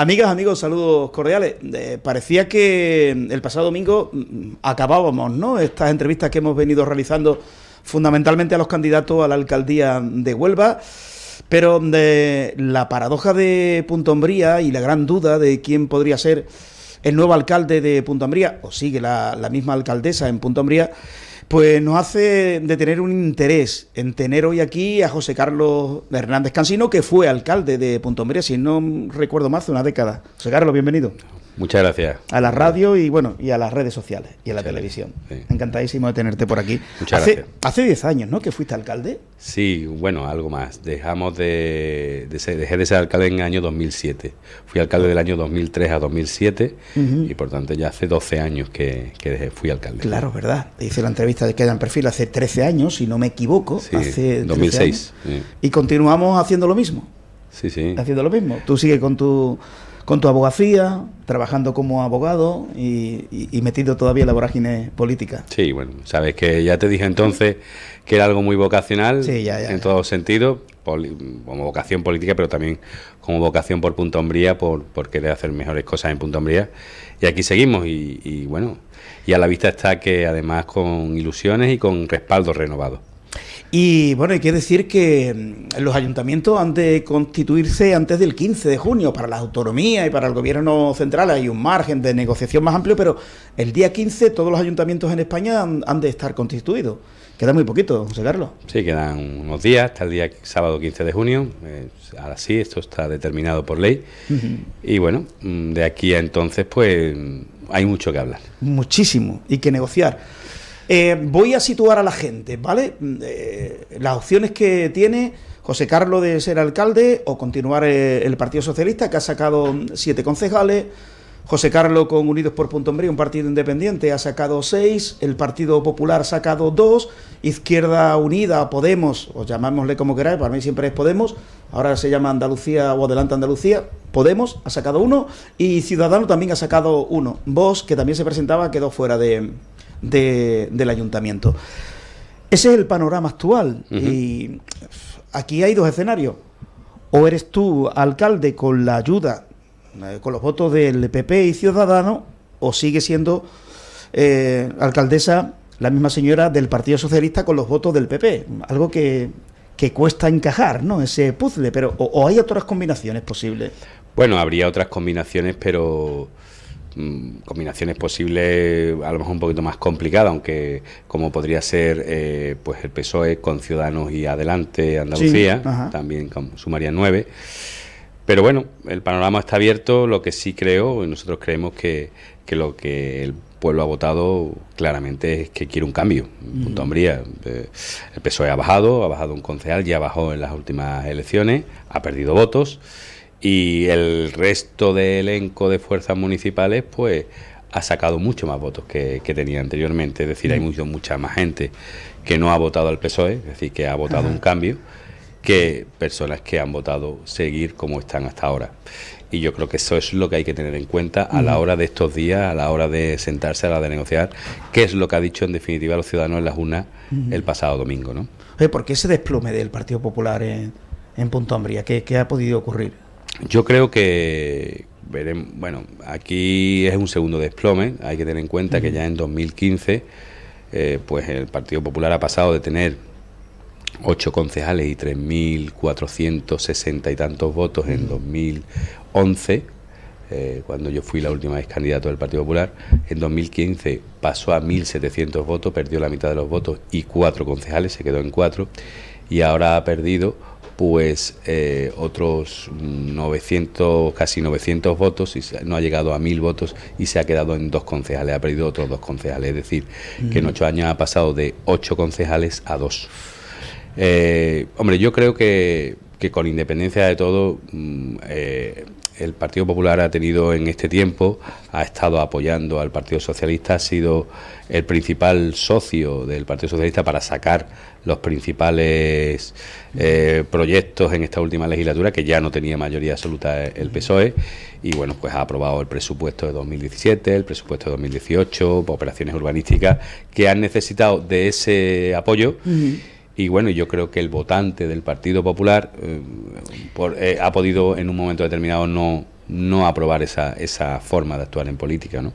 Amigas, amigos, saludos cordiales. Eh, parecía que mm, el pasado domingo mm, mm, acabábamos, ¿no? Estas entrevistas que hemos venido realizando fundamentalmente a los candidatos a la alcaldía de Huelva. Pero eh, la paradoja de Punto Hombría y la gran duda de quién podría ser el nuevo alcalde de Punto Hombría, o sigue la, la misma alcaldesa en Punto Hombría, pues nos hace de tener un interés en tener hoy aquí a José Carlos Hernández Cansino, que fue alcalde de Pontomería, si no recuerdo más, de una década. José Carlos, bienvenido. Muchas gracias. A la radio y bueno, y a las redes sociales y a la televisión. Encantadísimo de tenerte por aquí. Muchas gracias. Hace 10 años, ¿no? Que fuiste alcalde. Sí, bueno, algo más. Dejamos de, dejé de ser alcalde en el año 2007. Fui alcalde del año 2003 a 2007 y por tanto ya hace 12 años que, fui alcalde. Claro, ¿verdad? Hice la entrevista de Que en Perfil hace 13 años, si no me equivoco. Sí, 2006. Y continuamos haciendo lo mismo. Sí, sí. Haciendo lo mismo. Tú sigues con tu con tu abogacía, trabajando como abogado y, metido todavía en la vorágine política. Sí, bueno, sabes que ya te dije entonces que era algo muy vocacional en todos sentidos, como vocación política, pero también como vocación por Punta Hombría, por, querer hacer mejores cosas en Punta Hombría. Y aquí seguimos y, y bueno, y a la vista está que además con ilusiones y con respaldo renovado. Y bueno, hay que decir que mm, los ayuntamientos han de constituirse antes del 15 de junio. Para la autonomía y para el gobierno central hay un margen de negociación más amplio, pero el día 15 todos los ayuntamientos en España han, de estar constituidos. Queda muy poquito, José Carlos. Sí, quedan unos días, hasta el día sábado 15 de junio. Eh, ahora sí, esto está determinado por ley. Y bueno, mm, de aquí a entonces, pues mm, hay mucho que hablar. Muchísimo y que negociar. Eh, voy a situar a la gente, ¿vale? Mm, eh, las opciones que tiene José Carlos de ser alcalde o continuar eh, el Partido Socialista, que ha sacado siete concejales. José Carlos con Unidos por Punto Hombre, un partido independiente, ha sacado seis, el Partido Popular ha sacado dos, Izquierda Unida, Podemos, o llamámosle como queráis, para mí siempre es Podemos, ahora se llama Andalucía o Adelante Andalucía, Podemos ha sacado uno y Ciudadano también ha sacado uno. Vos, que también se presentaba, quedó fuera de, de, del ayuntamiento. Ese es el panorama actual. Y aquí hay dos escenarios. O eres tú alcalde con la ayuda, eh, con los votos del PP y Ciudadano. o sigue siendo eh, alcaldesa la misma señora del Partido Socialista con los votos del PP. Algo que, que cuesta encajar, ¿no? Ese puzzle. Pero, o hay otras combinaciones posibles. Bueno, habría otras combinaciones, pero Mm, combinaciones posibles a lo mejor un poquito más complicadas, aunque como podría ser eh, pues el PSOE con Ciudadanos y Adelante Andalucía, también sumaría nueve. Pero bueno, el panorama está abierto, lo que sí creo, y nosotros creemos que, que lo que el pueblo ha votado claramente es que quiere un cambio. Punto hombría. Eh, el PSOE ha bajado, ha bajado un concejal, ya bajó en las últimas elecciones, ha perdido votos y el resto del elenco de fuerzas municipales pues ha sacado mucho más votos que, tenía anteriormente, es decir, hay mm. mucho, mucha más gente que no ha votado al PSOE, es decir, que ha votado un cambio, que personas que han votado seguir como están hasta ahora. Y yo creo que eso es lo que hay que tener en cuenta a la mm. hora de estos días, a la hora de sentarse, a la hora de negociar, ...que es lo que ha dicho en definitiva los ciudadanos en las unas mm. el pasado domingo. ¿no? ¿Por qué ese desplome del Partido Popular en, en Punto ¿Qué ha podido ocurrir? Yo creo que, bueno, aquí es un segundo desplome, hay que tener en cuenta que ya en 2015, eh, pues el Partido Popular ha pasado de tener ocho concejales y 3.460 y tantos votos en 2011, eh, cuando yo fui la última vez candidato del Partido Popular, en 2015 pasó a 1.700 votos, perdió la mitad de los votos y cuatro concejales, se quedó en cuatro, y ahora ha perdido pues eh, otros 900, casi 900 votos, y no ha llegado a 1000 votos y se ha quedado en dos concejales, ha perdido otros dos concejales, es decir, que en mm. ocho años ha pasado de ocho concejales a dos. Eh, hombre, yo creo que, que, con independencia de todo, mm, eh, el Partido Popular ha tenido en este tiempo, ha estado apoyando al Partido Socialista, ha sido el principal socio del Partido Socialista para sacar los principales eh, proyectos en esta última legislatura, que ya no tenía mayoría absoluta el PSOE, y bueno, pues ha aprobado el presupuesto de 2017, el presupuesto de 2018, operaciones urbanísticas, que han necesitado de ese apoyo. Y bueno, yo creo que el votante del Partido Popular eh, por, eh, ha podido en un momento determinado no, no aprobar esa, esa forma de actuar en política, ¿no?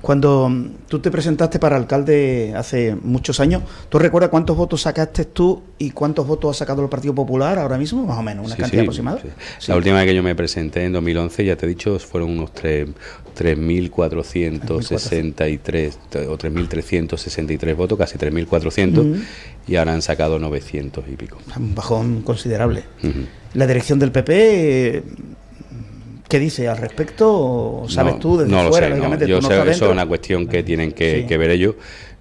Cuando mm, tú te presentaste para alcalde hace muchos años, ¿tú recuerdas cuántos votos sacaste tú y cuántos votos ha sacado el Partido Popular ahora mismo? Más o menos, una cantidad aproximada. La última vez que yo me presenté en 2011, ya te he dicho, fueron unos 3.463 o 3.363 votos, casi 3.400, y ahora han sacado 900 y pico. Un bajón considerable. La dirección del PP ¿Qué dice al respecto? ¿Sabes tú desde no Lo sé, Yo sé que eso es una cuestión que tienen que, ver ellos.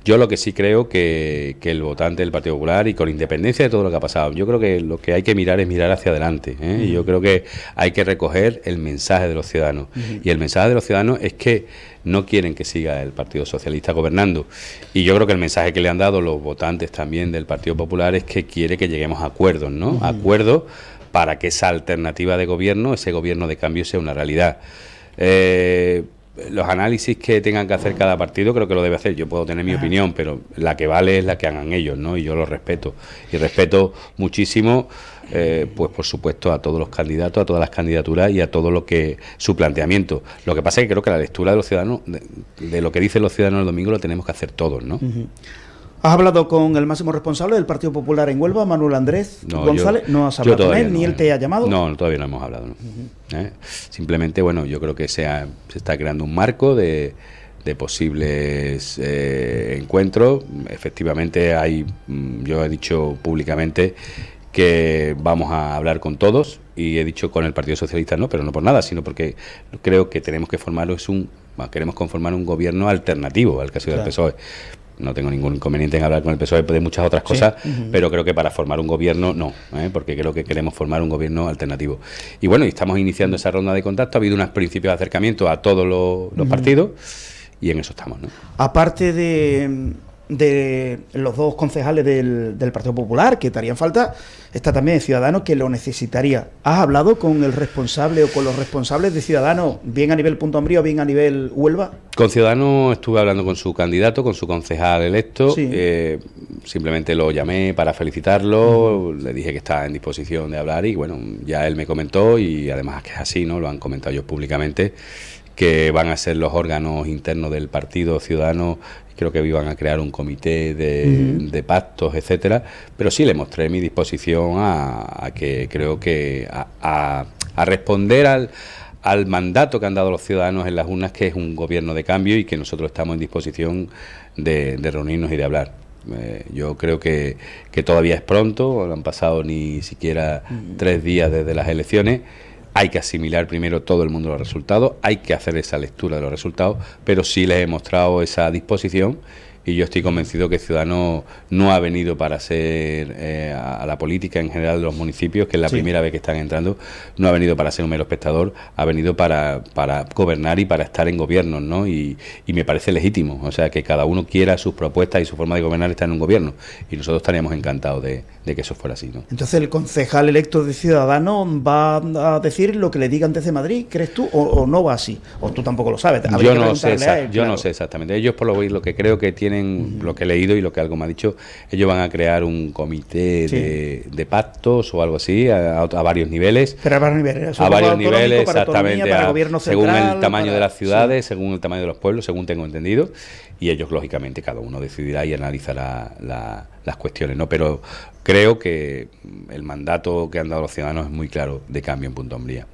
Yo lo que sí creo que, el votante del Partido Popular, y con independencia de todo lo que ha pasado, yo creo que lo que hay que mirar es mirar hacia adelante. ¿eh? Y yo creo que hay que recoger el mensaje de los ciudadanos. Y el mensaje de los ciudadanos es que no quieren que siga el Partido Socialista gobernando. Y yo creo que el mensaje que le han dado los votantes también del Partido Popular es que quiere que lleguemos a acuerdos, ¿no? Acuerdos para que esa alternativa de gobierno, ese gobierno de cambio, sea una realidad. Eh, los análisis que tengan que hacer cada partido creo que lo debe hacer. Yo puedo tener mi opinión, pero la que vale es la que hagan ellos, ¿no? Y yo lo respeto. Y respeto muchísimo, eh, pues por supuesto, a todos los candidatos, a todas las candidaturas y a todo lo que su planteamiento. Lo que pasa es que creo que la lectura de los ciudadanos, de, lo que dicen los ciudadanos el domingo, lo tenemos que hacer todos, ¿no? ¿Has hablado con el máximo responsable del Partido Popular en Huelva, Manuel Andrés González? ¿No has hablado con él? ¿Ni él eh. te ha llamado? No, todavía no hemos hablado. ¿Eh? Simplemente, bueno, yo creo que se, está creando un marco de, posibles eh, encuentros. Efectivamente, hay, mm, yo he dicho públicamente que vamos a hablar con todos y he dicho con el Partido Socialista no, pero no por nada, sino porque creo que tenemos que formarlo es un queremos conformar un gobierno alternativo al caso ha sido PSOE no tengo ningún inconveniente en hablar con el PSOE de muchas otras cosas, pero creo que para formar un gobierno no, ¿eh? porque creo que queremos formar un gobierno alternativo. Y bueno, y estamos iniciando esa ronda de contacto, ha habido unos principios de acercamiento a todos los, partidos y en eso estamos. Aparte de de los dos concejales del, del, Partido Popular, que te harían falta, está también de Ciudadanos, que lo necesitaría. ¿Has hablado con el responsable o con los responsables de Ciudadanos, bien a nivel Punto o bien a nivel Huelva? Con Ciudadano estuve hablando con su candidato, con su concejal electo, eh, simplemente lo llamé para felicitarlo, le dije que estaba en disposición de hablar y bueno, ya él me comentó y además que es así, ¿no? Lo han comentado ellos públicamente que van a ser los órganos internos del Partido Ciudadano. Creo que iban a crear un comité de, pactos, etcétera. Pero sí le mostré mi disposición a, que creo que a, responder al, al mandato que han dado los ciudadanos en las urnas, que es un gobierno de cambio y que nosotros estamos en disposición de, reunirnos y de hablar. Eh, yo creo que, que, todavía es pronto, no han pasado ni siquiera tres días desde las elecciones hay que asimilar primero todo el mundo los resultados, hay que hacer esa lectura de los resultados, pero sí les he mostrado esa disposición y yo estoy convencido que Ciudadanos no ha venido para ser eh, a, la política en general de los municipios, que es la primera vez que están entrando, no ha venido para ser un mero espectador, ha venido para, para gobernar y para estar en gobiernos, ¿no? Y, me parece legítimo, o sea, que cada uno quiera sus propuestas y su forma de gobernar está en un gobierno, y nosotros estaríamos encantados de, de que eso fuera así. ¿no? Entonces, ¿el concejal electo de Ciudadanos va a decir lo que le digan desde Madrid, crees tú, o, no va así? O tú tampoco lo sabes. Yo no, sé exactamente. Ellos, por lo, que creo que tienen, lo que he leído y lo que algo me ha dicho, ellos van a crear un comité de, pactos o algo así, a, varios niveles. Pero a varios niveles. A varios niveles, exactamente. según el tamaño de las ciudades, según el tamaño de los pueblos, según tengo entendido y ellos lógicamente cada uno decidirá y analizará las cuestiones, ¿no? Pero creo que el mandato que han dado los ciudadanos es muy claro de cambio en Punto Umbría.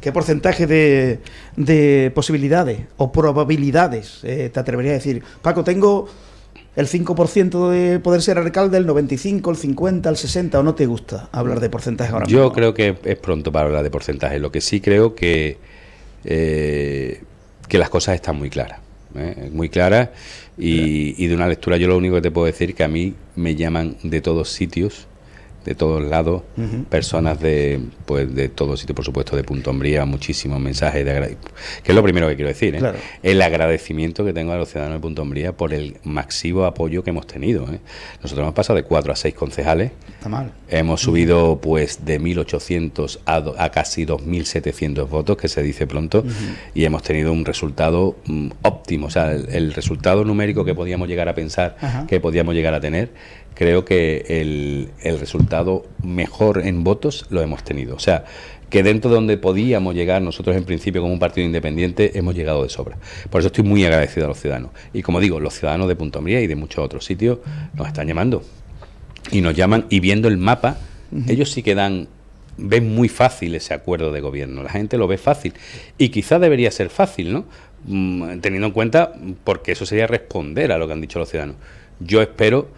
¿Qué porcentaje de, posibilidades o probabilidades eh, te atrevería a decir? Paco, tengo el 5% de poder ser alcalde, el 95, el 50, el 60, o no te gusta hablar de porcentaje ahora Yo mismo? Yo creo que es pronto para hablar de porcentaje. Lo que sí creo que, eh, que las cosas están muy claras. ¿eh? muy clara y, y, de una lectura yo lo único que te puedo decir que a mí me llaman de todos sitios de todos lados, personas de, pues, de todo sitio, por supuesto, de Punto Hombría, muchísimos mensajes de agradecimiento, que es lo primero que quiero decir, ¿eh? el agradecimiento que tengo a los ciudadanos de Punto Hombría por el masivo apoyo que hemos tenido. ¿eh? Nosotros hemos pasado de 4 a 6 concejales, Está mal. hemos subido pues de 1.800 a, a, casi 2.700 votos, que se dice pronto, y hemos tenido un resultado mm, óptimo, o sea, el resultado numérico que podíamos llegar a pensar, que podíamos llegar a tener, creo que el, resultado mejor en votos lo hemos tenido. O sea, que dentro de donde podíamos llegar nosotros en principio como un partido independiente hemos llegado de sobra. Por eso estoy muy agradecido a los ciudadanos. Y como digo, los ciudadanos de Punto y de muchos otros sitios nos están llamando. Y nos llaman y viendo el mapa, ellos sí que dan, ven muy fácil ese acuerdo de gobierno. La gente lo ve fácil. Y quizá debería ser fácil, ¿no? Mm, teniendo en cuenta, porque eso sería responder a lo que han dicho los ciudadanos. Yo espero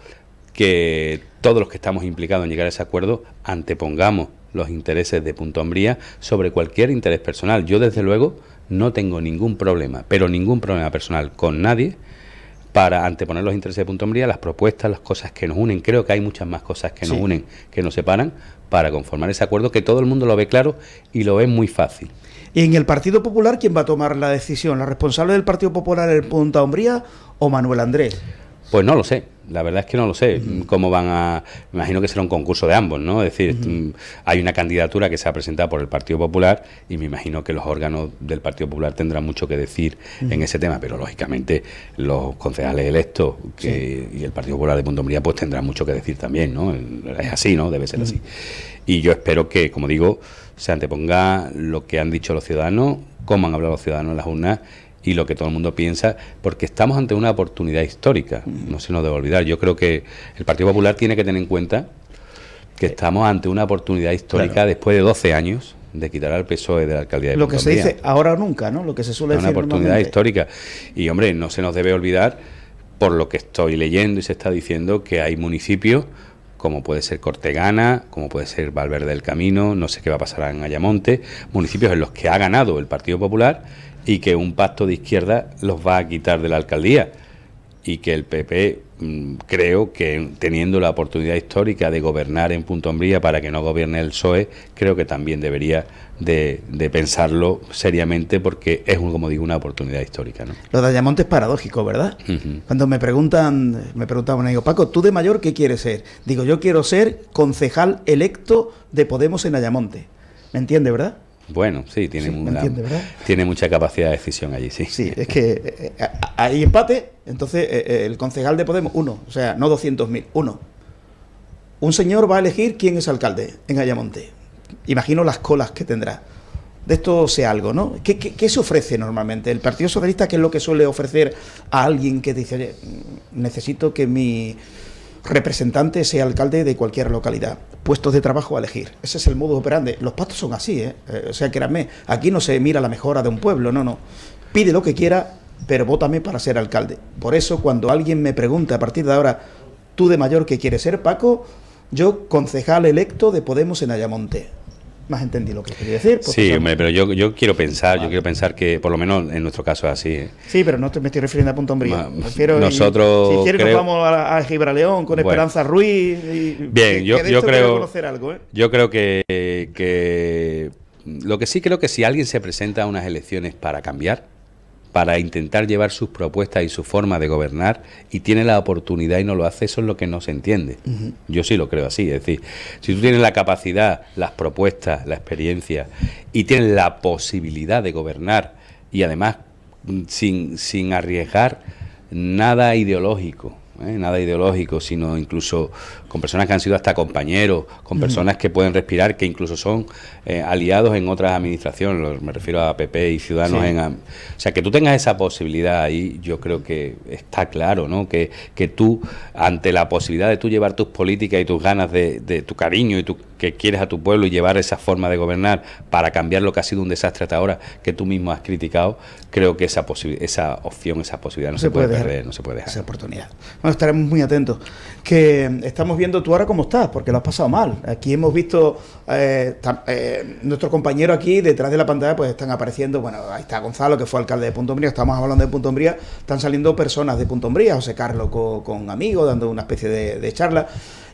que todos los que estamos implicados en llegar a ese acuerdo antepongamos los intereses de Punto Hombría sobre cualquier interés personal. Yo, desde luego, no tengo ningún problema, pero ningún problema personal con nadie para anteponer los intereses de Punto Hombría, las propuestas, las cosas que nos unen. Creo que hay muchas más cosas que nos unen, que nos separan, para conformar ese acuerdo que todo el mundo lo ve claro y lo ve muy fácil. ¿Y en el Partido Popular quién va a tomar la decisión? ¿La responsable del Partido Popular en Punta Hombría o Manuel Andrés? Pues no lo sé. La verdad es que no lo sé cómo van a. Me imagino que será un concurso de ambos, ¿no? Es decir, mm, hay una candidatura que se ha presentado por el Partido Popular y me imagino que los órganos del Partido Popular tendrán mucho que decir en ese tema, pero lógicamente los concejales electos y el Partido Popular de Pontevedra pues tendrán mucho que decir también, ¿no? Es así, ¿no? Debe ser así. Y yo espero que, como digo, se anteponga lo que han dicho los ciudadanos, cómo han hablado los ciudadanos en las urnas y lo que todo el mundo piensa, porque estamos ante una oportunidad histórica, no se nos debe olvidar. Yo creo que el Partido Popular tiene que tener en cuenta que eh, estamos ante una oportunidad histórica después de 12 años de quitar al PSOE de la alcaldía de Lo que se dice ahora o nunca, ¿no? Lo que se suele es Una oportunidad histórica. Y hombre, no se nos debe olvidar, por lo que estoy leyendo y se está diciendo, que hay municipios como puede ser Cortegana, como puede ser Valverde del Camino, no sé qué va a pasar en Ayamonte, municipios en los que ha ganado el Partido Popular y que un pacto de izquierda los va a quitar de la alcaldía y que el PP mm, creo que teniendo la oportunidad histórica de gobernar en Punto Hombría para que no gobierne el PSOE, creo que también debería de, pensarlo seriamente porque es, como digo, una oportunidad histórica. ¿no? Lo de Ayamonte es paradójico, ¿verdad? Cuando me preguntan, me preguntaban, digo, Paco, ¿tú de mayor qué quieres ser? Digo, yo quiero ser concejal electo de Podemos en Ayamonte. ¿Me entiende, verdad? Bueno, sí, tiene, tiene mucha capacidad de decisión allí, sí. Sí, es que eh, eh, hay empate, entonces eh, el concejal de Podemos, uno, o sea, no 200.000, uno. Un señor va a elegir quién es alcalde en Ayamonte. Imagino las colas que tendrá. De esto sea algo, ¿no? ¿Qué, se ofrece normalmente? El Partido Socialista, ¿qué es lo que suele ofrecer a alguien que dice, oye, mm, necesito que mi representante, sea alcalde de cualquier localidad. Puestos de trabajo a elegir. Ese es el modo operandi. Los pactos son así, ¿eh? ¿eh? o sea, créanme, aquí no se mira la mejora de un pueblo, no, no. Pide lo que quiera, pero vótame para ser alcalde. Por eso, cuando alguien me pregunta a partir de ahora, ¿tú de mayor que quieres ser, Paco? Yo, concejal electo de Podemos en Ayamonte más entendí lo que quería decir. Sí, pero yo, quiero pensar, yo quiero pensar que por lo menos en nuestro caso es así. ¿eh? Sí, pero no me estoy refiriendo a Punto Hombrí. nosotros... si quieres que nos vamos a, Gibraleón con Esperanza Ruiz. Y, Bien, yo, yo creo... ¿eh? Yo creo que, que... Lo que sí creo que si alguien se presenta a unas elecciones para cambiar, para intentar llevar sus propuestas y su forma de gobernar y tiene la oportunidad y no lo hace, eso es lo que no se entiende. Yo sí lo creo así, es decir, si tú tienes la capacidad, las propuestas, la experiencia y tienes la posibilidad de gobernar y además mm, sin, arriesgar nada ideológico, ¿eh? nada ideológico, sino incluso con personas que han sido hasta compañeros, con personas que pueden respirar, que incluso son eh, aliados en otras administraciones, me refiero a PP y Ciudadanos. En, o sea, que tú tengas esa posibilidad ahí, yo creo que está claro, ¿no? Que, que tú, ante la posibilidad de tú llevar tus políticas y tus ganas de, tu cariño y tu, que quieres a tu pueblo y llevar esa forma de gobernar para cambiar lo que ha sido un desastre hasta ahora, que tú mismo has criticado, creo que esa, esa opción, esa posibilidad no, se, puede, dejar, perder, no se puede dejar. Esa oportunidad. Bueno, estaremos muy atentos. Que eh, estamos viendo viendo tú ahora cómo estás, porque lo has pasado mal. Aquí hemos visto, eh, eh, nuestro compañero aquí detrás de la pantalla, pues están apareciendo, bueno, ahí está Gonzalo, que fue alcalde de Punto estamos hablando de Punto Umbría, están saliendo personas de Punto Umbría, José Carlos con, amigos, dando una especie de, de charla.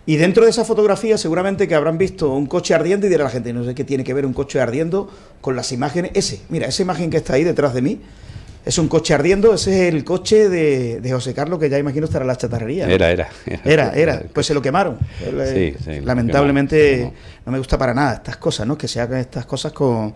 Y dentro de esa fotografía seguramente que habrán visto un coche ardiendo y dirá la gente, no sé qué tiene que ver un coche ardiendo con las imágenes. Ese, mira, esa imagen que está ahí detrás de mí, es un coche ardiendo, ese es el coche de, José Carlos, que ya imagino estará en la chatarrería. Era, era, era. Era, Pues se lo eh, quemaron. Lamentablemente no me gusta para nada estas cosas, ¿no? Que se hagan estas cosas con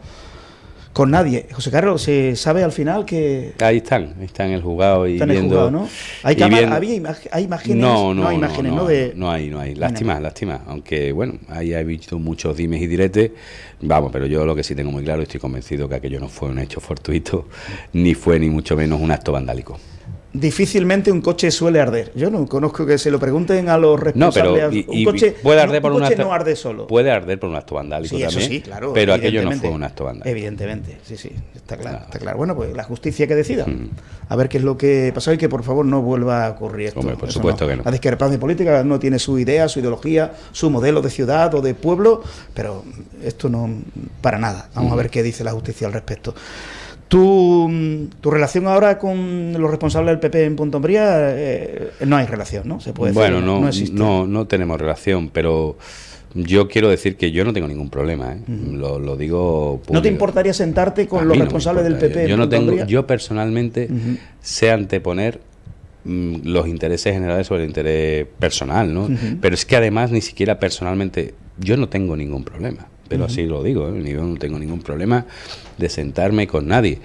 con nadie. José Carlos, se sabe al final que... Ahí están, ahí están en el jugado y están en El ¿no? ¿Hay, imágenes? No, no, hay imágenes, ¿no? hay, no hay. Lástima, lástima. Aunque, bueno, ahí he visto muchos dimes y diretes. Vamos, pero yo lo que sí tengo muy claro, estoy convencido que aquello no fue un hecho fortuito, ni fue ni mucho menos un acto vandálico difícilmente un coche suele arder. Yo no conozco que se lo pregunten a los responsables. un coche, puede arder un, no arde solo. Puede arder por un acto vandálico sí, sí, claro, pero aquello no fue un acto vandálico. Evidentemente, sí, sí, está claro, está claro. Bueno, pues la justicia que decida. Hmm. A ver qué es lo que pasó y que por favor no vuelva a ocurrir esto. por supuesto que no. La discrepancia política no tiene su idea, su ideología, su modelo de ciudad o de pueblo, pero esto no para nada. Vamos a hmm. ver qué dice la justicia al respecto. Tu, mm, tu, relación ahora con los responsables del PP en Pontombría? Eh, no hay relación, ¿no? Se puede bueno, no, no, no, tenemos relación, pero yo quiero decir que yo no tengo ningún problema, ¿eh? lo, digo... ¿No te importaría sentarte con los responsables del PP? Yo, no tengo, yo personalmente sé anteponer mm, los intereses generales sobre el interés personal, ¿no? Pero es que además ni siquiera personalmente yo no tengo ningún problema pero así lo digo, ¿eh? yo no tengo ningún problema de sentarme con nadie.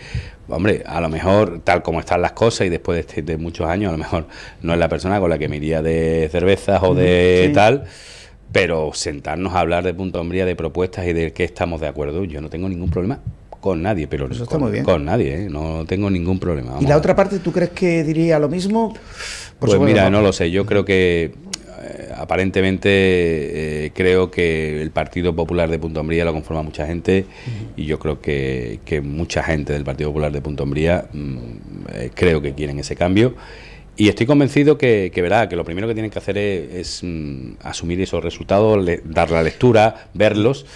Hombre, a lo mejor, tal como están las cosas y después de, este, muchos años, a lo mejor no es la persona con la que me iría de cervezas o de tal, pero sentarnos a hablar de punto hombría, de propuestas y de qué estamos de acuerdo, yo no tengo ningún problema con nadie, pero con, nadie, ¿eh? no tengo ningún problema. ¿Y la otra parte, tú crees que diría lo mismo? pues mira, no lo sé, yo creo que eh, aparentemente eh, creo que el Partido Popular de Punto Hombría... lo conforma mucha gente y yo creo que, mucha gente del Partido Popular de Punto Hombría... Mm, eh, creo que quieren ese cambio. Y estoy convencido que, que verá, que lo primero que tienen que hacer es, mm, asumir esos resultados, dar la lectura, verlos.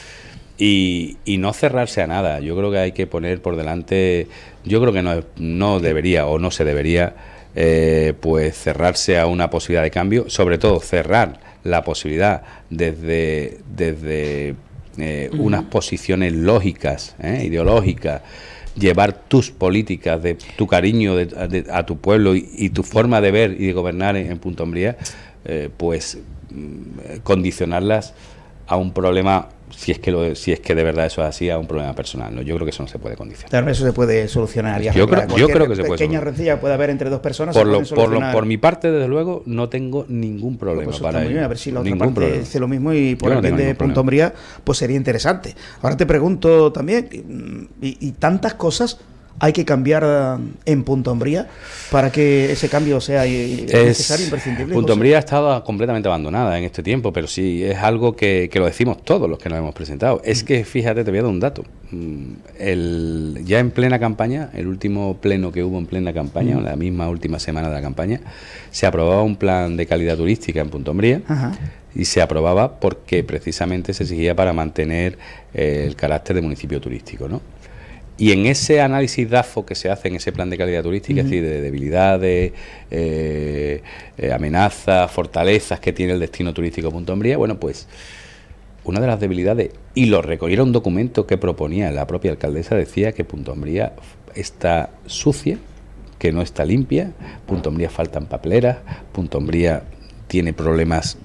Y, no cerrarse a nada. Yo creo que hay que poner por delante, yo creo que no, no debería o no se debería eh, pues cerrarse a una posibilidad de cambio, sobre todo cerrar la posibilidad desde, desde eh, unas posiciones lógicas, eh, ideológicas, llevar tus políticas, de tu cariño a tu pueblo y, tu forma de ver y de gobernar en, en Punta pues mm, condicionarlas a un problema si es que si es que de verdad eso es así, a un problema personal. Yo creo que eso no se puede condicionar. eso se puede solucionar. yo, creo, que se puede. Pequeña puede haber entre dos personas. Por, por, mi parte, desde luego, no tengo ningún pues problema para A ver si la ningún otra parte dice lo mismo y por el de Punto Hombría, pues sería interesante. Ahora te pregunto también, y tantas cosas hay que cambiar eh, en Punto Hombría... para que ese cambio sea eh, es, necesario, imprescindible. Punto ha estado completamente abandonada en este tiempo, pero sí es algo que, lo decimos todos los que nos hemos presentado. Es mm. que, fíjate, te voy a dar un dato. Mm, ya en plena campaña, el último pleno que hubo en plena campaña, mm. en la misma última semana de la campaña, se aprobaba un plan de calidad turística en Punto Hombría... y se aprobaba porque precisamente se exigía para mantener eh, el carácter de municipio turístico. ¿no? Y en ese análisis DAFO que se hace en ese plan de calidad turística, es decir, de debilidades, eh, eh, amenazas, fortalezas que tiene el destino turístico Punto Hombría, bueno, pues una de las debilidades, y lo recogieron un documento que proponía la propia alcaldesa, decía que Punto Hombría está sucia, que no está limpia, Punto Hombría faltan papeleras, Punto Hombría tiene problemas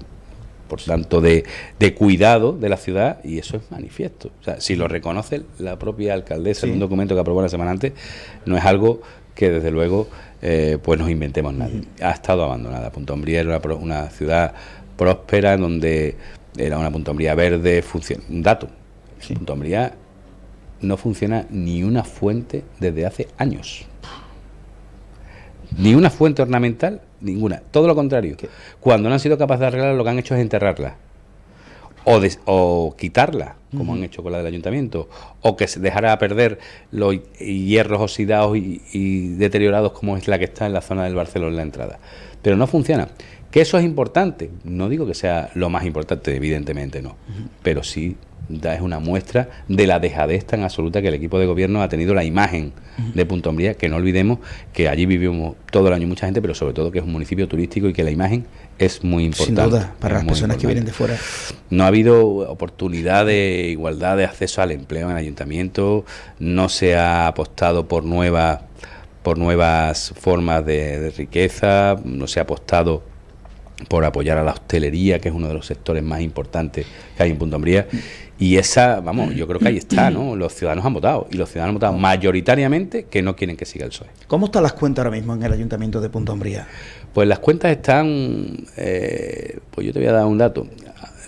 por tanto de, de, cuidado de la ciudad y eso es manifiesto. O sea, si lo reconoce la propia alcaldesa en un documento que aprobó la semana antes, no es algo que desde luego eh, pues nos inventemos nadie. Ha estado abandonada. Punta Hombría era una, ciudad próspera donde era una Punta Hombría verde, un dato. Punta no funciona ni una fuente desde hace años. Ni una fuente ornamental, ninguna. Todo lo contrario. Cuando no han sido capaces de arreglar, lo que han hecho es enterrarla. O, quitarla, como han hecho con la del ayuntamiento, o que se dejara perder los hierros oxidados y, deteriorados como es la que está en la zona del Barcelona en la entrada. Pero no funciona. Que eso es importante. No digo que sea lo más importante, evidentemente no. Pero sí es una muestra de la dejadez tan absoluta que el equipo de gobierno ha tenido la imagen de Punto que no olvidemos que allí vivimos todo el año mucha gente, pero sobre todo que es un municipio turístico y que la imagen es muy importante. Sin duda, para las personas que vienen de fuera. No ha habido oportunidad de igualdad de acceso al empleo en el ayuntamiento, no se ha apostado por nuevas por nuevas formas de riqueza, no se ha apostado por apoyar a la hostelería, que es uno de los sectores más importantes que hay en Punto Hombría. Y esa, vamos, yo creo que ahí está, ¿no? Los ciudadanos han votado y los ciudadanos han votado mayoritariamente que no quieren que siga el PSOE. ¿Cómo están las cuentas ahora mismo en el ayuntamiento de Punto Hombría? Pues las cuentas están, eh, pues yo te voy a dar un dato.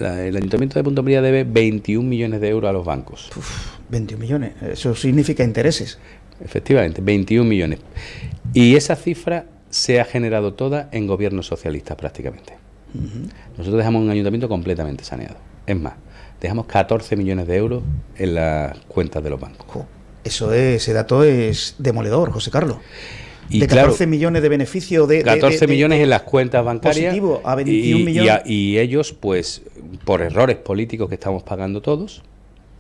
El ayuntamiento de Punto Hombría debe 21 millones de euros a los bancos. Uf, 21 millones, eso significa intereses. Efectivamente, 21 millones. Y esa cifra se ha generado toda en gobiernos socialistas prácticamente. Nosotros dejamos un ayuntamiento completamente saneado. Es más, dejamos 14 millones de euros en las cuentas de los bancos. eso es, ese dato es demoledor, José Carlos. de 14 millones de beneficio de... 14 millones en las cuentas bancarias. y ellos, pues, por errores políticos que estamos pagando todos,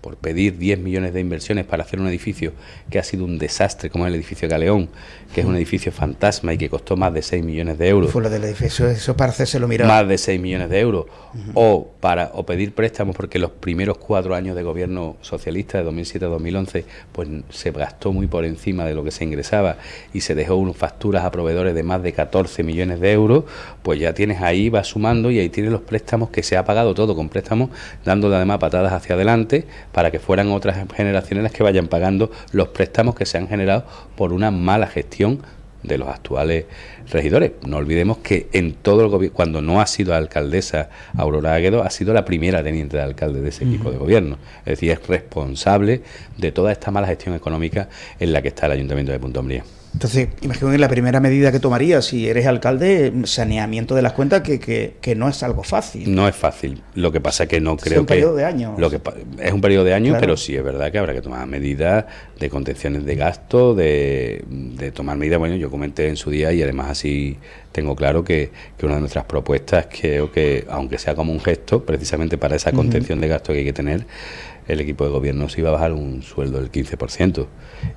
por pedir 10 millones de inversiones para hacer un edificio que ha sido un desastre, como es el edificio Galeón, que es un edificio fantasma y que costó más de 6 millones de euros. Fue lo del edificio, eso para hacerse lo miró. Más de 6 millones de euros. o, para, o pedir préstamos, porque los primeros cuatro años de gobierno socialista, de 2007 a 2011, pues se gastó muy por encima de lo que se ingresaba y se dejó unas facturas a proveedores de más de 14 millones de euros, pues ya tienes ahí, ...va sumando y ahí tienes los préstamos que se ha pagado todo, con préstamos dándole además patadas hacia adelante para que fueran otras generaciones las que vayan pagando los préstamos que se han generado por una mala gestión de los actuales regidores. No olvidemos que en todo el gobierno, cuando no ha sido alcaldesa Aurora Águedo, ha sido la primera teniente de alcalde de ese equipo de gobierno. Es decir, es responsable de toda esta mala gestión económica en la que está el Ayuntamiento de Punto Entonces, imagino que la primera medida que tomaría si eres alcalde, saneamiento de las cuentas, que, que, no es algo fácil. No es fácil. Lo que pasa es que no creo que... Es un periodo de años. es un periodo de años, pero sí es verdad que habrá que tomar medidas de contenciones de gasto, de, de tomar medidas, bueno, yo comenté en su día y además sí tengo claro que, una de nuestras propuestas, creo que, aunque sea como un gesto, precisamente para esa contención de gasto que hay que tener, el equipo de gobierno se iba a bajar un sueldo del 15%.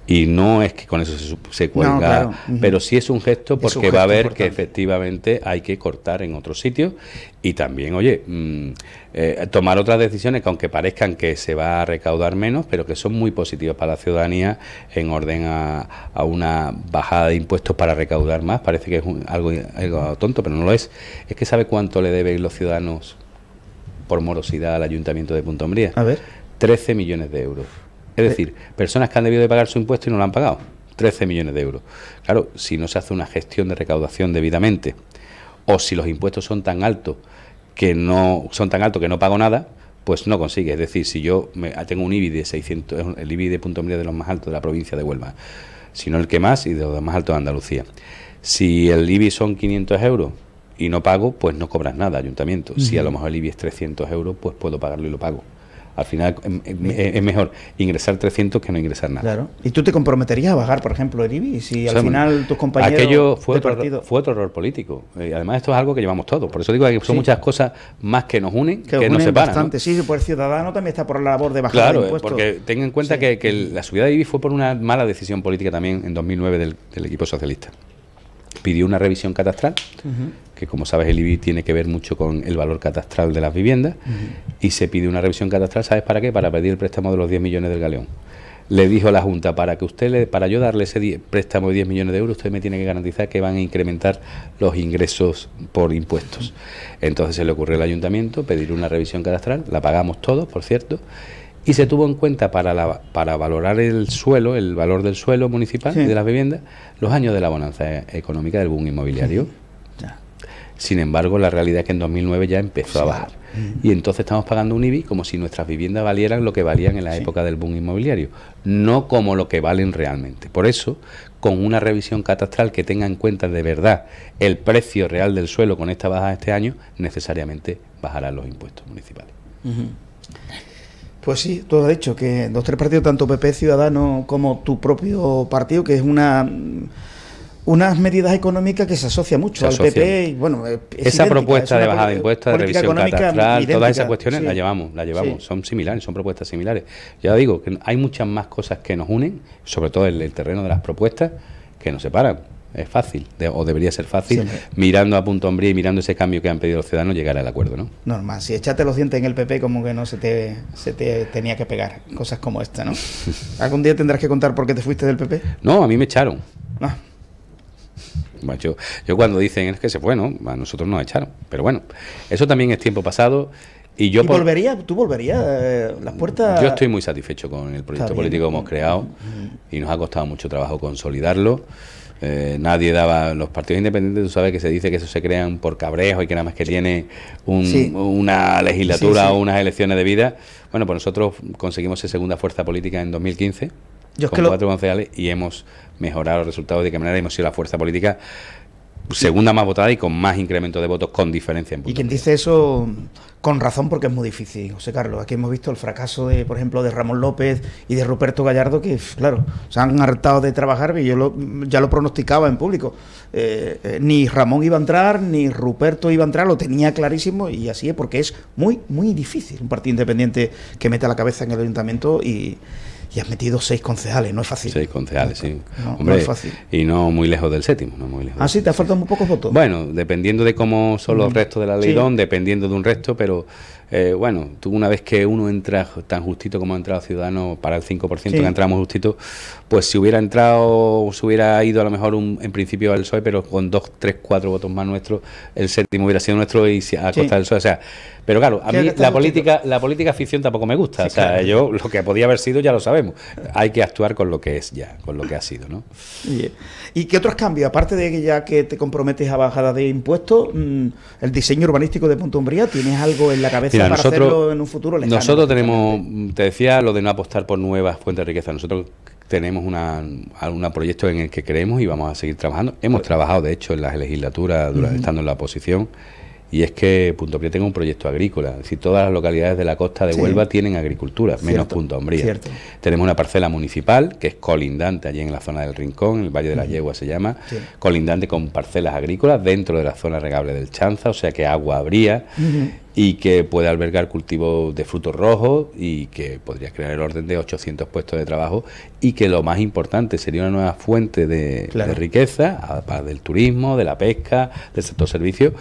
Y no es que con eso se, se cuelga, pero sí es un gesto porque va a ver que efectivamente hay que cortar en otros sitios y también, oye, mm, eh, tomar otras decisiones que aunque parezcan que se va a recaudar menos, pero que son muy positivas para la ciudadanía en orden a, una bajada de impuestos para recaudar más. Parece que es algo, tonto, pero no lo es. Es que sabe cuánto le deben los ciudadanos por morosidad al ayuntamiento de Punta Hombría... A ver. 13 millones de euros. Es eh. decir, personas que han debido de pagar su impuesto y no lo han pagado. 13 millones de euros. Claro, si no se hace una gestión de recaudación debidamente, o si los impuestos son tan altos que no son tan altos que no pago nada, pues no consigue. Es decir, si yo me, ah, tengo un IBI de 600, el IBI de Punto Medio de los más altos de la provincia de Huelva, sino el que más y de los más altos de Andalucía. Si el IBI son 500 euros y no pago, pues no cobras nada, ayuntamiento. Si a lo mejor el IBI es 300 euros, pues puedo pagarlo y lo pago. Al final em, em, es mejor ingresar 300 que no ingresar nada. Claro. ¿Y tú te comprometerías a bajar, por ejemplo, el IBI? Si al final tus compañeros. Aquello fue, otro, fue otro error político. Eh, además, esto es algo que llevamos todos. Por eso digo que son muchas cosas más que nos unen que, nos separan. Sí, pues el ciudadano también está por la labor de bajar claro, el eh, impuesto. porque tenga en cuenta que, la subida de IBI fue por una mala decisión política también en 2009 del, del equipo socialista pidió una revisión catastral, que como sabes el IBI tiene que ver mucho con el valor catastral de las viviendas, y se pidió una revisión catastral, ¿sabes para qué? Para pedir el préstamo de los 10 millones del galeón. Le dijo a la Junta, para que usted le, para yo darle ese préstamo de 10 millones de euros, usted me tiene que garantizar que van a incrementar los ingresos por impuestos. Entonces se le ocurrió al ayuntamiento pedir una revisión catastral, la pagamos todos, por cierto, y se tuvo en cuenta para, para valorar el suelo, el valor del suelo municipal y de las viviendas, los años de la bonanza e, económica del boom inmobiliario. Sin embargo, la realidad es que en 2009 ya empezó a bajar. Y entonces estamos pagando un IBI como si nuestras viviendas valieran lo que valían en la época del boom inmobiliario, no como lo que valen realmente. Por eso, con una revisión catastral que tenga en cuenta de verdad el precio real del suelo con esta baja este año, necesariamente bajarán los impuestos municipales. Pues sí, todo lo has dicho, que los tres partidos, tanto PP Ciudadano como tu propio partido, que es una unas medidas económicas que se asocia mucho al PP bueno esa propuesta de bajada de impuestos de revisión catastral todas esas cuestiones las llevamos la llevamos son similares son propuestas similares ya digo que hay muchas más cosas que nos unen sobre todo en el terreno de las propuestas que nos separan es fácil, o debería ser fácil, mirando a punto hombría y mirando ese cambio que han pedido los ciudadanos, llegar al acuerdo, ¿no? Normal, si echaste los dientes en el PP, como que no se te, se tenía que pegar, cosas como esta, ¿no? ¿Algún día tendrás que contar por qué te fuiste del PP? No, a mí me echaron. Ah. Yo, cuando dicen es que se fue, ¿no? A nosotros nos echaron. Pero bueno, eso también es tiempo pasado. Y yo volvería, tú volverías eh, las puertas. Yo estoy muy satisfecho con el proyecto político que hemos creado y nos ha costado mucho trabajo consolidarlo. Eh, nadie daba. Los partidos independientes, tú sabes que se dice que eso se crean por cabrejo y que nada más que tiene una legislatura o unas elecciones de vida. Bueno, pues nosotros conseguimos ser segunda fuerza política en 2015 con cuatro y hemos mejorado los resultados. De qué manera hemos sido la fuerza política segunda más votada y con más incremento de votos con diferencia. En y quien dice eso con razón porque es muy difícil, José Carlos. Aquí hemos visto el fracaso de, por ejemplo, de Ramón López y de Ruperto Gallardo, que claro, se han hartado de trabajar y yo lo, ya lo pronosticaba en público. Eh, eh, ni Ramón iba a entrar, ni Ruperto iba a entrar, lo tenía clarísimo y así es porque es muy, muy difícil un partido independiente que meta la cabeza en el ayuntamiento y y has metido seis concejales, no es fácil. Seis concejales, sí. No, Hombre, es fácil. Y no muy lejos del séptimo, no muy lejos. Ah, sí, te han faltado muy pocos votos. Bueno, dependiendo de cómo son los mm. restos de la ley dependiendo de un resto, pero eh, bueno, tú una vez que uno entra tan justito como ha entrado Ciudadano para el 5% que entramos justito, pues si hubiera entrado, se hubiera ido a lo mejor un, en principio al PSOE, pero con dos, tres, cuatro votos más nuestros, el séptimo hubiera sido nuestro y a costa del PSOE. O sea, pero claro, a mí la política, la política afición tampoco me gusta. o sea, yo lo que podía haber sido ya lo sabemos. Hay que actuar con lo que es ya, con lo que ha sido, ¿no? ¿Y qué otros cambios? Aparte de que ya que te comprometes a bajada de impuestos, mm, el diseño urbanístico de Punto Umbría, ¿tienes algo en la cabeza? nosotros, tenemos, te decía, lo de no apostar por nuevas fuentes de riqueza. Nosotros tenemos un proyecto en el que creemos y vamos a seguir trabajando. Hemos pues trabajado, de hecho, en las legislaturas, durante, estando en la oposición y es que Punto Pie tenga un proyecto agrícola. Es decir, todas las localidades de la costa de Huelva tienen agricultura, menos Punto Hombría. Tenemos una parcela municipal que es colindante allí en la zona del Rincón, el Valle de la Yegua se llama, colindante con parcelas agrícolas dentro de la zona regable del Chanza, o sea que agua habría. y que puede albergar cultivos de frutos rojos y que podría crear el orden de 800 puestos de trabajo y que lo más importante sería una nueva fuente de, riqueza, aparte del turismo, de la pesca, del sector servicios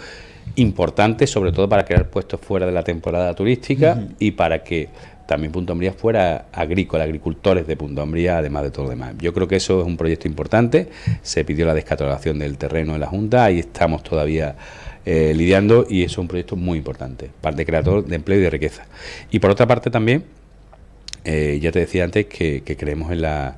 importante, sobre todo para crear puestos fuera de la temporada turística y para que también Punta Hombría fuera agrícola, agricultores de Punta Hombría, además de todo lo demás. Yo creo que eso es un proyecto importante. Se pidió la descatalogación del terreno en la Junta y estamos todavía eh, lidiando y es un proyecto muy importante, parte creador de empleo y de riqueza. Y por otra parte también, eh, ya te decía antes que, creemos en la,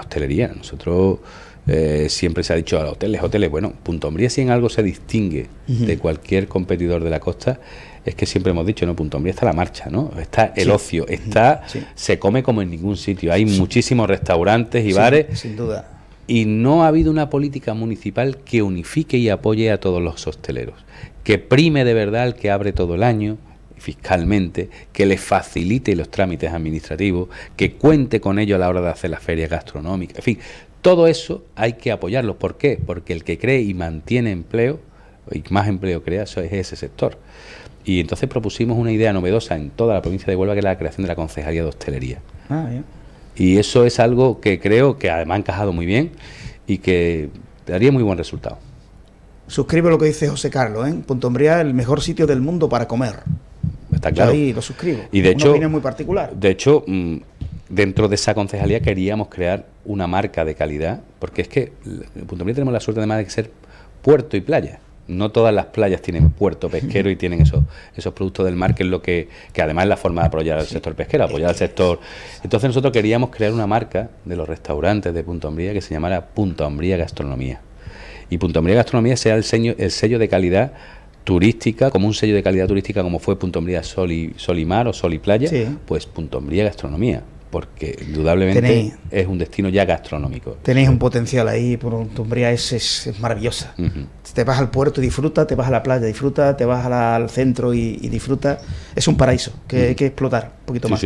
hostelería. Nosotros eh, siempre se ha dicho a los hoteles, hoteles, bueno, Punto Hombría si en algo se distingue de cualquier competidor de la costa, es que siempre hemos dicho, no, Punto Hombría está la marcha, ¿no? Está el ocio, está, se come como en ningún sitio, hay muchísimos restaurantes y bares. Sin duda. Y no ha habido una política municipal que unifique y apoye a todos los hosteleros, que prime de verdad al que abre todo el año, fiscalmente, que les facilite los trámites administrativos, que cuente con ello a la hora de hacer las ferias gastronómicas... En fin, todo eso hay que apoyarlo. ¿Por qué? Porque el que cree y mantiene empleo, y más empleo crea, eso es ese sector. Y entonces propusimos una idea novedosa en toda la provincia de Huelva, que es la creación de la Concejalía de Hostelería. Ah, Y eso es algo que creo que además ha encajado muy bien y que daría muy buen resultado. Suscribo lo que dice José Carlos, ¿eh? Punto el mejor sitio del mundo para comer. Está claro. ...y ahí lo suscribo. Y de hecho, opinión muy particular. De hecho, mm, dentro de esa concejalía queríamos crear una marca de calidad, porque es que en Punta tenemos la suerte además de ser puerto y playa. No todas las playas tienen puerto pesquero y tienen esos, esos productos del mar, que es lo que, que además es la forma de apoyar al sector pesquero, apoyar al sector. Entonces nosotros queríamos crear una marca de los restaurantes de Punta Hombría... que se llamara Punta Hombría Gastronomía. Y Punta Hombría Gastronomía sea el, el sello de calidad turística, como un sello de calidad turística como fue Punta Hombría Sol y, Sol y Mar o Sol y Playa, pues Punto Hombría Gastronomía porque indudablemente es un destino ya gastronómico. Tenéis un potencial ahí, por Umbría es, es, maravillosa. Te vas al puerto y disfruta, te vas a la playa, y disfruta, te vas al centro y, disfruta. Es un paraíso que hay que explotar un poquito más.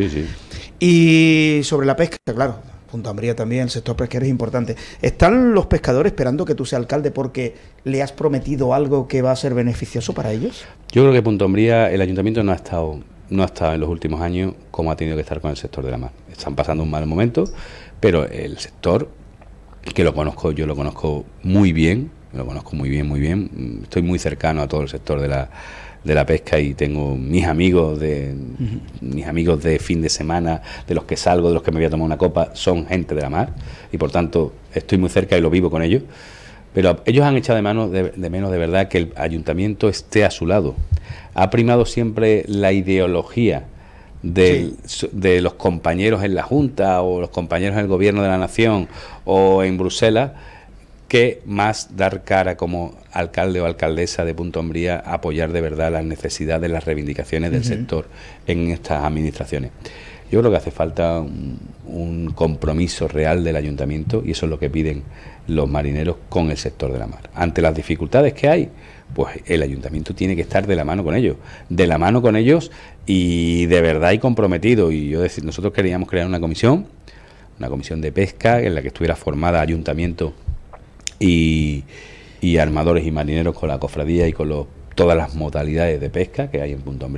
Y sobre la pesca, claro, Punta Umbría también, el sector pesquero es importante. ¿Están los pescadores esperando que tú seas alcalde porque le has prometido algo que va a ser beneficioso para ellos? Yo creo que Punta Umbría, el ayuntamiento no ha estado, no ha estado en los últimos años como ha tenido que estar con el sector de la mar. Están pasando un mal momento, pero el sector, que lo conozco, yo lo conozco muy bien, lo conozco muy bien, muy bien, mm, estoy muy cercano a todo el sector de la, de la pesca y tengo mis amigos de mis amigos de fin de semana, de los que salgo, de los que me voy a tomar una copa, son gente de la mar y por tanto estoy muy cerca y lo vivo con ellos. Pero ellos han echado de, mano, de, menos de verdad que el ayuntamiento esté a su lado. Ha primado siempre la ideología de los compañeros en la Junta o los compañeros en el Gobierno de la Nación o en Bruselas que más dar cara como alcalde o alcaldesa de Punto Hombría a apoyar de verdad las necesidades, las reivindicaciones del sector en estas administraciones. Yo creo que hace falta un compromiso real del ayuntamiento y eso es lo que piden los marineros con el sector de la mar. Ante las dificultades que hay, pues el ayuntamiento tiene que estar de la mano con ellos, de la mano con ellos y de verdad y comprometido. Y yo decir, nosotros queríamos crear una comisión, una comisión de pesca en la que estuviera formada ayuntamiento y, y armadores y marineros con la cofradía y con los, todas las modalidades de pesca que hay en Punto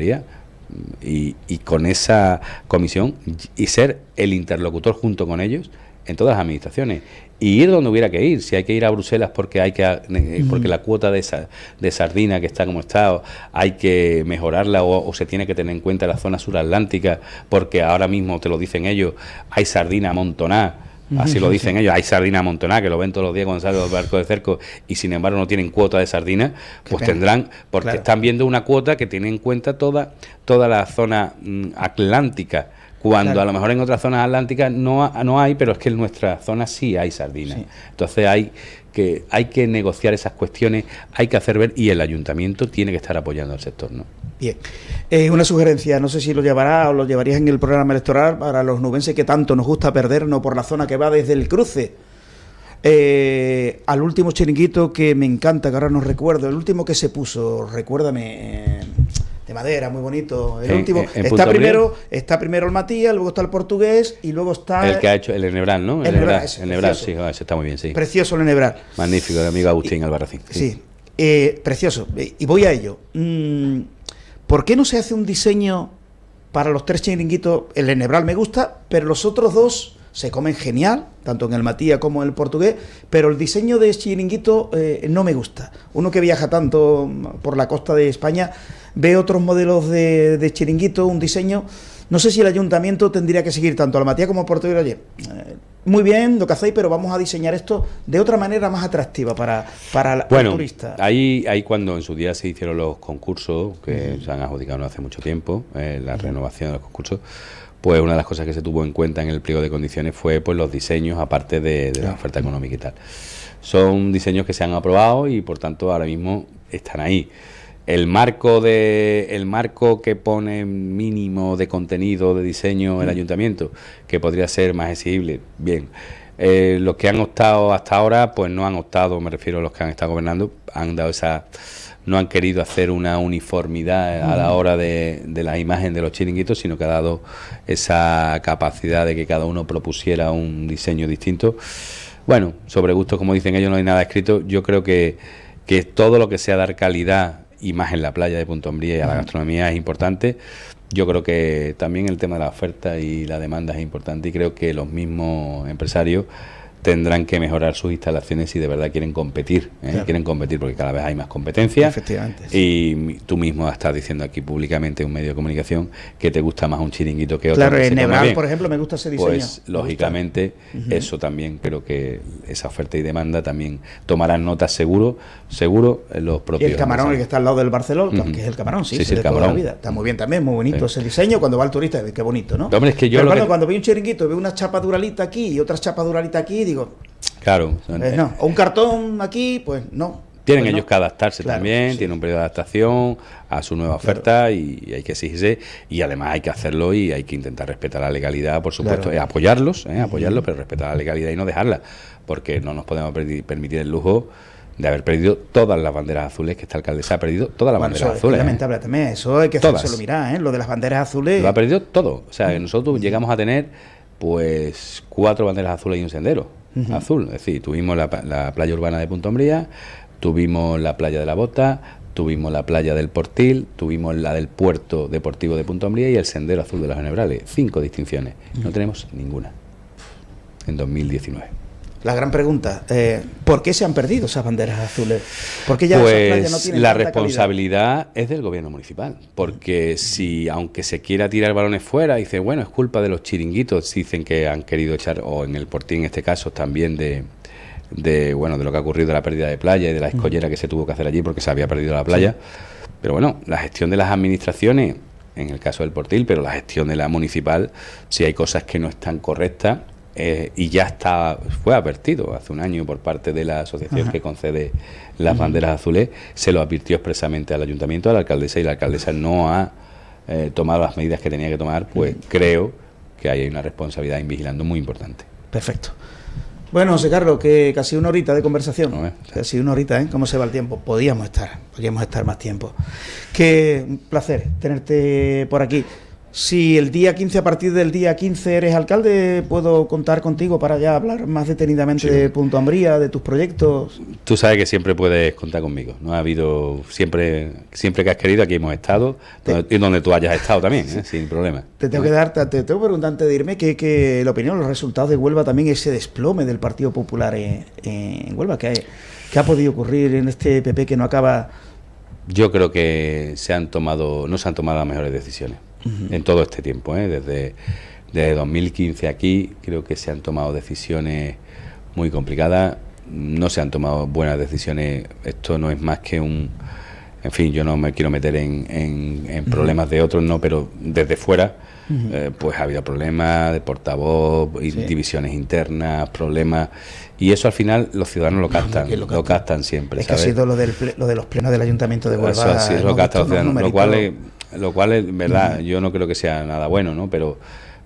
y, y, con esa comisión y ser el interlocutor junto con ellos en todas las administraciones y ir donde hubiera que ir. Si hay que ir a Bruselas porque hay que eh, porque la cuota de, esa, sardina que está como está hay que mejorarla o, se tiene que tener en cuenta la zona suratlántica porque ahora mismo te lo dicen ellos hay sardina amontonada. Así lo dicen ellos. Hay sardina amontonada, que lo ven todos los días cuando salen los barcos de cerco y sin embargo no tienen cuota de sardina, pues tendrán, porque están viendo una cuota que tiene en cuenta toda, toda la zona mm, atlántica cuando a lo mejor en otras zonas atlánticas no, no hay, pero es que en nuestra zona sí hay sardinas. Entonces hay que, hay que negociar esas cuestiones, hay que hacer ver, y el ayuntamiento tiene que estar apoyando al sector. ¿no? Bien, una sugerencia, no sé si lo llevará o lo llevarías en el programa electoral para los nubenses que tanto nos gusta perdernos por la zona que va desde el cruce. Eh, al último chiringuito que me encanta, que ahora no recuerdo, el último que se puso, recuérdame. Eh, de madera, muy bonito. El último. está, primero, está primero el Matías, luego está el portugués y luego está. El que ha hecho el Enebral, ¿no? El Enebral, sí, ah, está muy bien, sí. Precioso el Enebral. Magnífico, el amigo Agustín Albarracín. Sí, eh, precioso. Eh, y voy a ello. Mm, ¿Por qué no se hace un diseño para los tres chiringuitos? El Enebral me gusta, pero los otros dos se comen genial, tanto en el Matías como en el portugués, pero el diseño de chiringuito eh, no me gusta. Uno que viaja tanto por la costa de España, ve otros modelos de, chiringuito, un diseño. No sé si el ayuntamiento tendría que seguir tanto a la como a Puerto Oye, eh, muy bien lo que hacéis, pero vamos a diseñar esto de otra manera más atractiva para, para el bueno, Ahí, ahí cuando en su día se hicieron los concursos, que se han adjudicado hace mucho tiempo, eh, la renovación de los concursos, pues una de las cosas que se tuvo en cuenta en el pliego de condiciones fue pues los diseños, aparte de la oferta económica y tal. Son diseños que se han aprobado y por tanto ahora mismo están ahí el marco de el marco que pone mínimo de contenido de diseño el ayuntamiento que podría ser más exigible bien eh, los que han optado hasta ahora pues no han optado me refiero a los que han estado gobernando han dado esa no han querido hacer una uniformidad a la hora de, de la imagen de los chiringuitos, sino que ha dado esa capacidad de que cada uno propusiera un diseño distinto. Bueno, sobre gustos, como dicen ellos, no hay nada escrito. Yo creo que, que todo lo que sea dar calidad y más en la playa de Punto y a la gastronomía es importante. Yo creo que también el tema de la oferta y la demanda es importante y creo que los mismos empresarios tendrán que mejorar sus instalaciones si de verdad quieren competir, ¿eh? quieren competir porque cada vez hay más competencia. Y tú mismo estás diciendo aquí públicamente en un medio de comunicación que te gusta más un chiringuito que otro. Claro, en Nebral, por ejemplo, me gusta ese diseño. Pues lógicamente eso también creo que esa oferta y demanda también tomarán nota seguro, seguro los propios. Y el camarón el que está al lado del Barcelona, que es el camarón, sí, sí, el camarón. la vida. Está muy bien también, muy bonito ese diseño cuando va el turista, qué bonito, ¿no? Pero, cuando veo un chiringuito, veo una chapa duralita aquí y otra chapa duralita aquí Claro. Eh, eh, o un cartón aquí, pues no. Tienen pues ellos que adaptarse también, tienen un periodo de adaptación a su nueva oferta y hay que exigirse y además hay que hacerlo y hay que intentar respetar la legalidad, por supuesto, eh, apoyarlos, eh, apoyarlos, pero respetar la legalidad y no dejarla, porque no nos podemos permitir el lujo de haber perdido todas las banderas azules que esta alcaldesa ha perdido todas las banderas eso, azules. Es también, eso hay que hacerlo mirar, ¿eh? lo de las banderas azules. Lo ha perdido todo, o sea, nosotros llegamos a tener pues cuatro banderas azules y un sendero azul. Es decir, tuvimos la, playa urbana de Punta Umbría, tuvimos la playa de la Bota, tuvimos la playa del Portil, tuvimos la del puerto deportivo de Punta Umbría y el sendero azul de las Genebrales. Cinco distinciones. No tenemos ninguna en 2019. La gran pregunta, eh, ¿por qué se han perdido esas banderas azules? Porque ya pues, la responsabilidad es del gobierno municipal, porque si aunque se quiera tirar balones fuera, dice, bueno, es culpa de los chiringuitos, dicen que han querido echar, o en el Portín en este caso también de, bueno, de lo que ha ocurrido, de la pérdida de playa y de la escollera que se tuvo que hacer allí porque se había perdido la playa. Pero bueno, la gestión de las administraciones, en el caso del Portil, pero la gestión de la municipal, si hay cosas que no están correctas, eh, y ya está fue advertido hace un año por parte de la asociación que concede las banderas azules, se lo advirtió expresamente al ayuntamiento, a la alcaldesa, y la alcaldesa no ha eh, tomado las medidas que tenía que tomar, pues creo que ahí hay una responsabilidad en vigilando muy importante. Perfecto. Bueno, José Carlos, que casi una horita de conversación. casi una horita, ¿eh? ¿Cómo se va el tiempo? Podíamos estar, podíamos estar más tiempo. Qué placer tenerte por aquí. Si el día 15, a partir del día 15 eres alcalde, puedo contar contigo para ya hablar más detenidamente de Punto Ambría, de tus proyectos. Tú sabes que siempre puedes contar conmigo. No ha habido siempre, siempre que has querido aquí hemos estado y donde tú hayas estado también, ¿eh? sin problema. Te tengo que dar, te, tengo que preguntar antes de irme que, la opinión, los resultados de Huelva también ese desplome del Partido Popular en, Huelva que, que ha podido ocurrir en este PP que no acaba. Yo creo que se han tomado, no se han tomado las mejores decisiones en todo este tiempo. ¿eh? Desde, 2015 aquí creo que se han tomado decisiones muy complicadas, no se han tomado buenas decisiones, esto no es más que un... En fin, yo no me quiero meter en, en, problemas de otros, no, pero desde fuera, eh, pues ha habido problemas de portavoz, divisiones internas, problemas, y eso al final los ciudadanos lo captan, lo, captan siempre. Es que ha sido lo, de los plenos del Ayuntamiento de Huelva. Eso lo captan los ciudadanos, lo cual... Es, lo cual, en verdad, yo no creo que sea nada bueno, ¿no? Pero,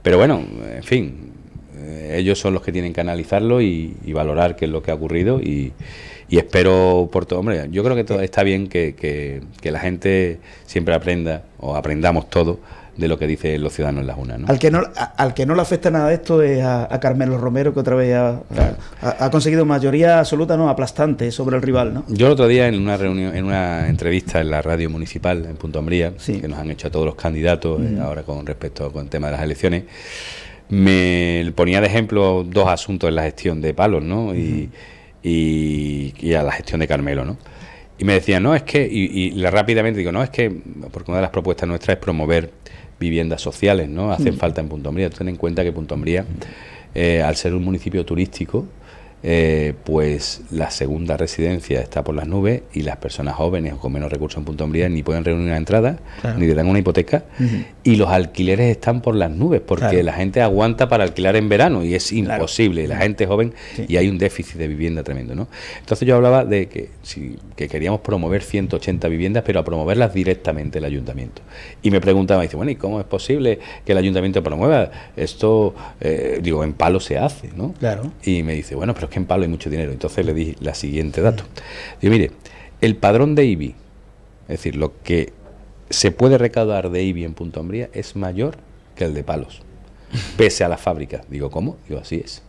pero bueno, en fin, eh, ellos son los que tienen que analizarlo y, valorar qué es lo que ha ocurrido y, espero por todo, hombre, yo creo que todo, está bien que, que, que la gente siempre aprenda o aprendamos todo de lo que dicen los ciudadanos en la UNA. ¿no? Al, que no, al que no le afecta nada esto es a, Carmelo Romero, que otra vez ha, conseguido mayoría absoluta, no aplastante, sobre el rival. ¿no? Yo el otro día en una reunión, en una entrevista en la radio municipal en Punto Ambría, que nos han hecho a todos los candidatos eh, mm. ahora con respecto con el tema de las elecciones, me ponía de ejemplo dos asuntos en la gestión de Palos ¿no? y, y, a la gestión de Carmelo. ¿no? Y me decía, no, es que, y, y, rápidamente digo, no, es que, porque una de las propuestas nuestras es promover viviendas sociales, ¿no? Hacen mm. falta en Punto Umbría. Ten en cuenta que Punto eh, al ser un municipio turístico, eh, pues la segunda residencia está por las nubes y las personas jóvenes o con menos recursos en Punto Hombría ni pueden reunir una entrada, ni le dan una hipoteca, y los alquileres están por las nubes, porque la gente aguanta para alquilar en verano y es imposible, la gente joven y hay un déficit de vivienda tremendo. ¿no? Entonces yo hablaba de que, si, que queríamos promover 180 viviendas, pero a promoverlas directamente el ayuntamiento. Y me preguntaba, dice, bueno, ¿y cómo es posible que el ayuntamiento promueva? Esto, eh, digo, en palo se hace, ¿no? Claro. Y me dice, bueno, pero en palo hay mucho dinero. Entonces le di la siguiente dato. Digo, mire, el padrón de IBI, es decir, lo que se puede recaudar de IBI en Punto Hombría es mayor que el de palos, pese a las fábricas. Digo, ¿cómo? Digo, así es.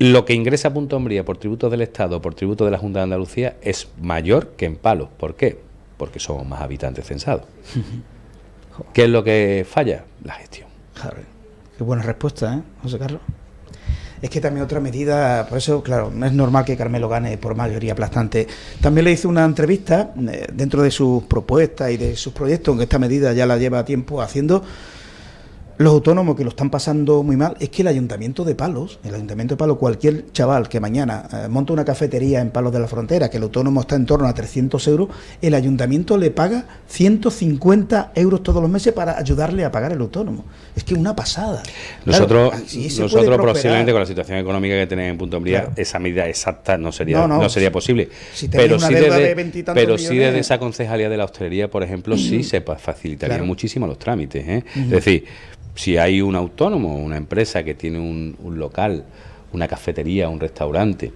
Lo que ingresa a Punto Hombría por tributo del Estado o por tributo de la Junta de Andalucía es mayor que en palos. ¿Por qué? Porque somos más habitantes censados. ¿Qué es lo que falla? La gestión. Qué buena respuesta, ¿eh, José Carlos? es que también otra medida, por eso, claro, no es normal que Carmelo gane por mayoría aplastante. También le hice una entrevista eh, dentro de sus propuestas y de sus proyectos, aunque esta medida ya la lleva tiempo haciendo los autónomos que lo están pasando muy mal es que el ayuntamiento de Palos, el ayuntamiento de Palos, cualquier chaval que mañana eh, monta una cafetería en Palos de la Frontera, que el autónomo está en torno a 300 euros, el ayuntamiento le paga 150 euros todos los meses para ayudarle a pagar el autónomo. Es que una pasada. Nosotros, ah, nosotros posiblemente con la situación económica que tenemos en Punto esa medida exacta no sería, no, sería posible. pero si desde, de pero desde esa concejalía de la hostelería, por ejemplo, sí se facilitarían muchísimo los trámites. ¿eh? Es decir, si hay un autónomo, una empresa que tiene un, local, una cafetería, un restaurante,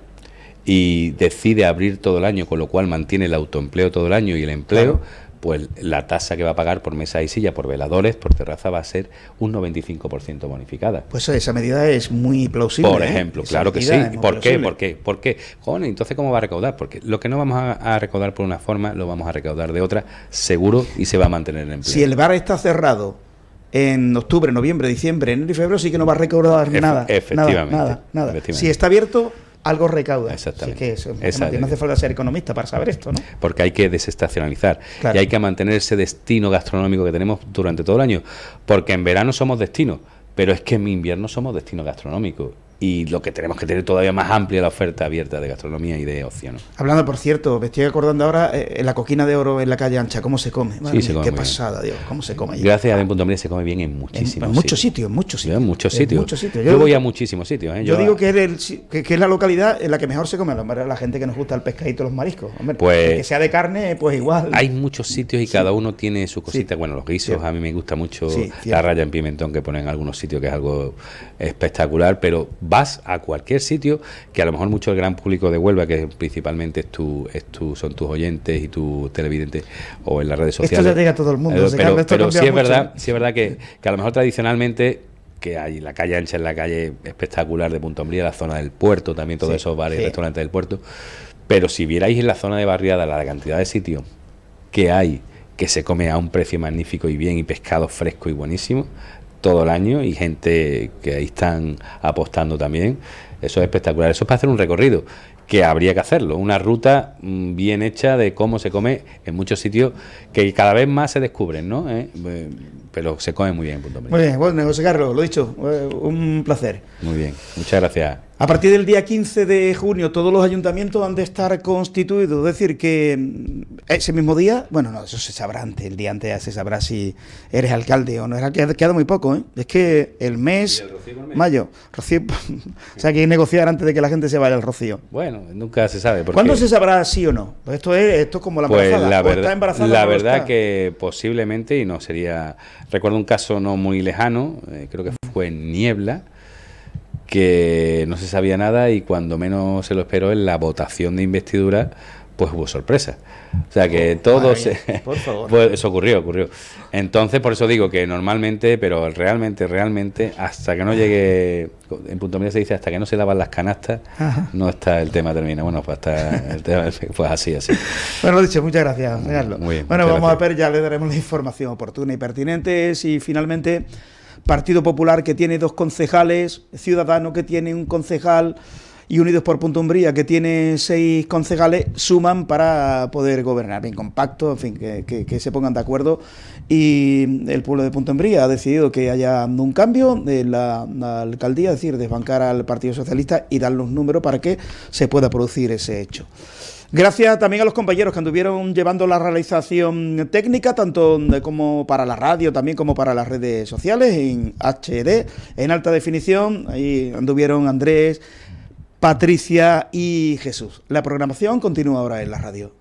y decide abrir todo el año, con lo cual mantiene el autoempleo todo el año y el empleo, pues la tasa que va a pagar por mesa y silla, por veladores, por terraza, va a ser un 95% bonificada. Pues esa medida es muy plausible. Por ¿eh? ejemplo, claro que sí. ¿Por qué? ¿Por qué? ¿Por qué? Joder, entonces, ¿cómo va a recaudar? Porque lo que no vamos a, a, recaudar por una forma, lo vamos a recaudar de otra, seguro, y se va a mantener el empleo. Si el bar está cerrado en octubre, noviembre, diciembre, enero y febrero sí que no va a recaudar nada, nada. Nada, Si está abierto, algo recauda. Exactamente. que no, hace falta ser economista para saber esto, ¿no? Porque hay que desestacionalizar y hay que mantener ese destino gastronómico que tenemos durante todo el año, porque en verano somos destino, pero es que en invierno somos destino gastronómico y lo que tenemos que tener todavía más amplia la oferta abierta de gastronomía y de opciones. Hablando, por cierto, me estoy acordando ahora, en eh, eh, la coquina de oro en la calle ancha, ¿cómo se come? qué pasada, Dios, ¿cómo se come? Gracias a Punto se come bien en muchísimos en, muchos sitios. En muchos sitios, muchos sitios. Muchos sitios. Yo, voy a muchísimos sitios. ¿eh? Yo, digo que, es que, es la localidad en la que mejor se come, la gente que nos gusta el pescadito, los mariscos. Hombre, pues, que sea de carne, pues igual. Hay muchos sitios y cada uno tiene su cosita. Bueno, los guisos, a mí me gusta mucho la raya en pimentón que ponen en algunos sitios, que es algo espectacular, pero vas a cualquier sitio que a lo mejor mucho el gran público de Huelva, que principalmente es son tus oyentes y tus televidentes o en las redes sociales. Esto llega todo el mundo. Eh, sí, es verdad, sí es verdad que, a lo mejor tradicionalmente que hay la calle ancha en la calle espectacular de Punta Umbría, la zona del puerto, también todos esos bares y restaurantes del puerto. Pero si vierais en la zona de barriada la cantidad de sitios que hay, que se come a un precio magnífico y bien, y pescado fresco y buenísimo, todo el año y gente que ahí están apostando también. Eso es espectacular. Eso es para hacer un recorrido, que habría que hacerlo. Una ruta mm, bien hecha de cómo se come en muchos sitios que cada vez más se descubren, ¿no? Eh, eh, pero se come muy bien, punto Muy bien, bueno, José Carlos, lo dicho, eh, un placer. Muy bien, muchas gracias. A partir del día 15 de junio todos los ayuntamientos han de estar constituidos, es decir, que mm, ese mismo día, bueno, no, eso se sabrá antes, el día antes se sabrá si eres alcalde o no, Ha queda muy poco, ¿eh? es que el mes, mayo, rocío, o sea que hay que negociar antes de que la gente se vaya al rocío. Bueno, nunca se sabe. Porque... ¿Cuándo se sabrá sí o no? Pues esto es, esto como la pues embarazada, la verdad, La verdad que posiblemente, y no sería, recuerdo un caso no muy lejano, eh, creo que fue Niebla, que no se sabía nada y cuando menos se lo esperó en la votación de investidura pues hubo sorpresa. O sea que oh, todo se... Por favor. Pues eso ocurrió, ocurrió. Entonces, por eso digo que normalmente, pero realmente, realmente, hasta que no llegue... En Punto Medio se dice, hasta que no se lavan las canastas, no está el tema terminado. Bueno, pues está el tema, pues así, así. Bueno, lo dicho, muchas gracias, Carlos. bueno, vamos a ver, ya le daremos la información oportuna y pertinente. Si finalmente Partido Popular que tiene dos concejales, Ciudadano que tiene un concejal y Unidos por Punto Umbría que tiene seis concejales, suman para poder gobernar. Bien, compacto, en fin, que, se pongan de acuerdo. Y el pueblo de Punto Umbría ha decidido que haya un cambio de la, alcaldía, es decir, desbancar al Partido Socialista y dar los números para que se pueda producir ese hecho. Gracias también a los compañeros que anduvieron llevando la realización técnica, tanto como para la radio, también como para las redes sociales, en HD, en alta definición. Ahí anduvieron Andrés, Patricia y Jesús. La programación continúa ahora en la radio.